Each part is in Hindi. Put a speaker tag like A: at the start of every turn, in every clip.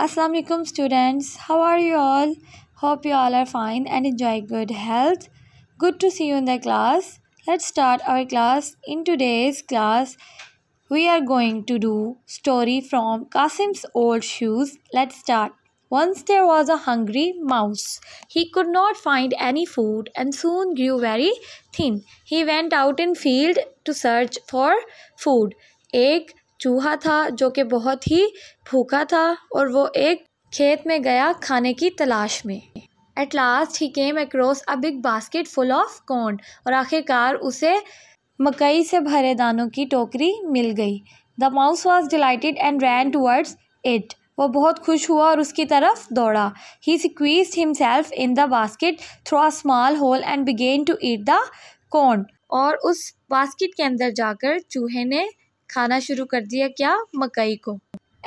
A: Assalamualaikum alaikum students how are you all hope you all are fine and enjoy good health good to see you in the class let's start our class in today's class we are going to do story from kasim's old shoes let's start once there was a hungry mouse he could not find any food and soon grew very thin he went out in field to search for food egg चूहा था जो कि बहुत ही भूखा था और वो एक खेत में गया खाने की तलाश में at last he came across a big basket full of corn और आखिरकार उसे मकई से भरे दानों की टोकरी मिल गई the mouse was delighted and ran towards it वो बहुत खुश हुआ और उसकी तरफ दौड़ा he squeeze himself in the basket through a small hole and began to eat the corn और उस बास्केट के अंदर जाकर चूहे ने खाना शुरू कर दिया क्या मकई को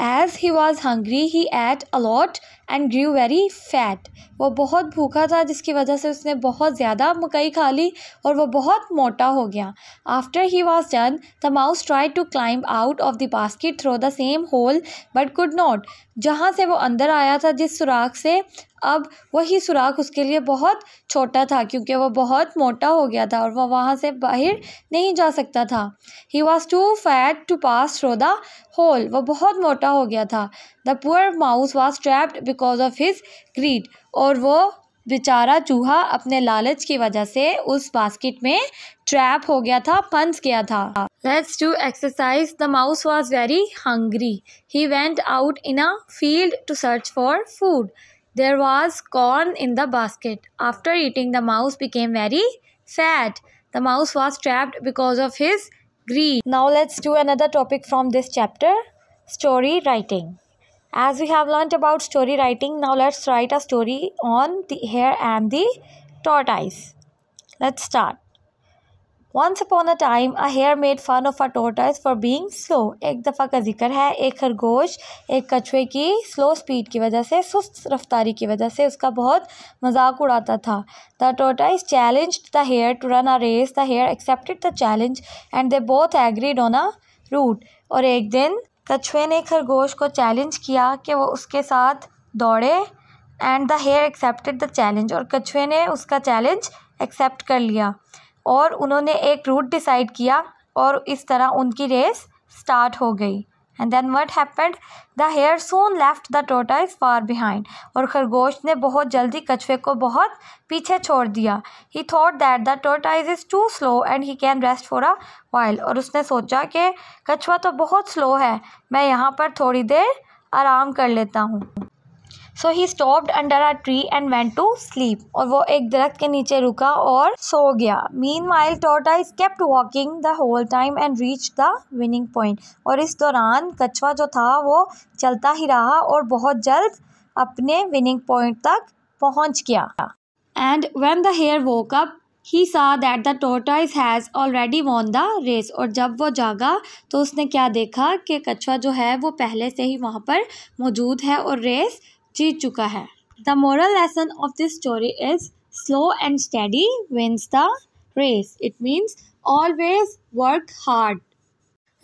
A: as he was hungry he ate a lot and grew very fat वो बहुत भूखा था जिसकी वजह से उसने बहुत ज़्यादा मकई खा ली और वो बहुत मोटा हो गया after he was done the mouse try to climb out of the basket through the same hole but could not जहाँ से वो अंदर आया था जिस सुराख से अब वही सुराख उसके लिए बहुत छोटा था क्योंकि वो बहुत मोटा हो गया था और वह वहाँ से बाहर नहीं जा सकता था he was too fat to pass through the hole वह बहुत मोटा हो गया था the poor mouse was trapped because of his greed और वो बेचारा चूहा अपने लालच की वजह से उस बास्केट में ट्रैप हो गया था फंस गया था let's do exercise the mouse was very hungry he went out in a field to search for food there was corn in the basket after eating the mouse became very fat the mouse was trapped because of his greed now let's to another topic from this chapter story writing As we have learnt about story writing, now let's write a story on the hare and the tortoise. Let's start. Once upon a time a hare made fun of a tortoise for being slow एक दफ़ा का जिक्र है एक खरगोश एक कछुए की स्लो स्पीड की वजह से सुस्त रफ्तारी की वजह से उसका बहुत मजाक उड़ाता था the tortoise challenge the hare to run a race the hare accepted the challenge and they both agreed on a route और एक दिन कछुए ने खरगोश को चैलेंज किया कि वो उसके साथ दौड़े and the hare accepted the challenge और कछुए ने उसका चैलेंज एक्सेप्ट कर लिया और उन्होंने एक रूट डिसाइड किया और इस तरह उनकी रेस स्टार्ट हो गई and then what happened the hare soon left the tortoise far behind और खरगोश ने बहुत जल्दी कछुए को बहुत पीछे छोड़ दिया he thought that the tortoise is too slow and he can rest for a while और उसने सोचा कि कछुआ तो बहुत स्लो है मैं यहाँ पर थोड़ी देर आराम कर लेता हूँ so he stopped under a tree and went to sleep और वो एक दरख्त के नीचे रुका और सो गया meanwhile tortoise kept walking the whole time and reach the winning point और इस दौरान कछुआ जो था वो चलता ही रहा और बहुत जल्द अपने विनिंग पॉइंट तक पहुंच गया and when the hare woke up he saw that the tortoise has already won the race और जब वो जागा तो उसने क्या देखा कि कछुआ जो है वो पहले से ही वहाँ पर मौजूद है और रेस जीत चुका है the moral lesson of this story is slow and steady wins the race it means work hard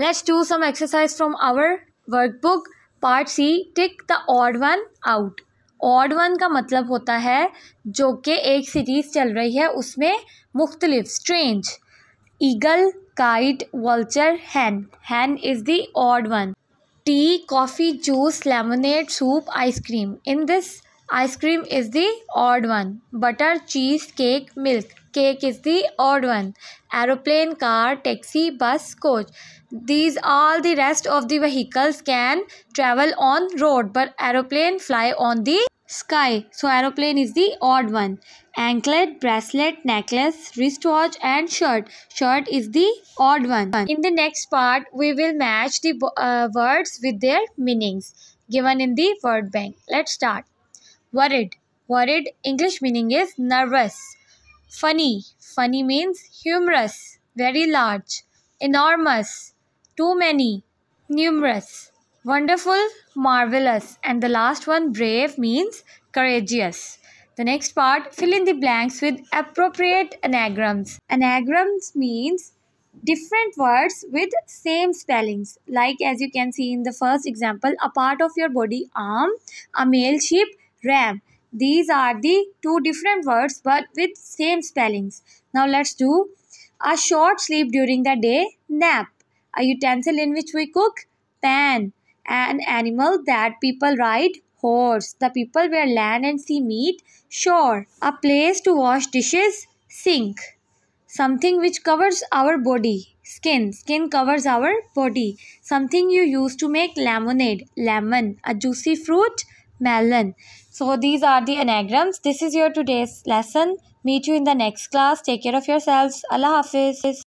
A: let's do some exercise from our work book part C tick the odd one out odd one का मतलब होता है जो कि एक सीरीज़ चल रही है उसमें मुख्तलिफ strange eagle kite vulture hen hen is the odd one tea coffee juice lemonade soup ice cream in this ice cream is the odd one butter cheese cake milk cake is the odd one aeroplane car taxi bus coach these all the rest of the vehicles can travel on road but aeroplane fly on the sky. So aeroplane is the odd one. Anklet, bracelet, necklace, wristwatch and shirt. Shirt is the odd one. In the next part, we will match the uh, words with their meanings given in the word bank. Let's start. Worried. Worried English meaning is nervous. Funny. Funny means humorous, very large, enormous, too many, numerous. Wonderful, marvelous. And the last one, brave, means courageous. The next part, fill in the blanks with appropriate anagrams. Anagrams means different words with same spellings. Like as you can see in the first example, a part of your body, arm, a male sheep, ram. These are the two different words but with same spellings. Now let's do a short sleep during the day, nap. A utensil in which we cook, pan an animal that people ride horse the people where land and sea meet shore a place to wash dishes sink something which covers our body skin skin covers our body something you use to make lemonade lemon a juicy fruit melon so these are the anagrams this is your today's lesson meet you in the next class take care of yourselves allah hafiz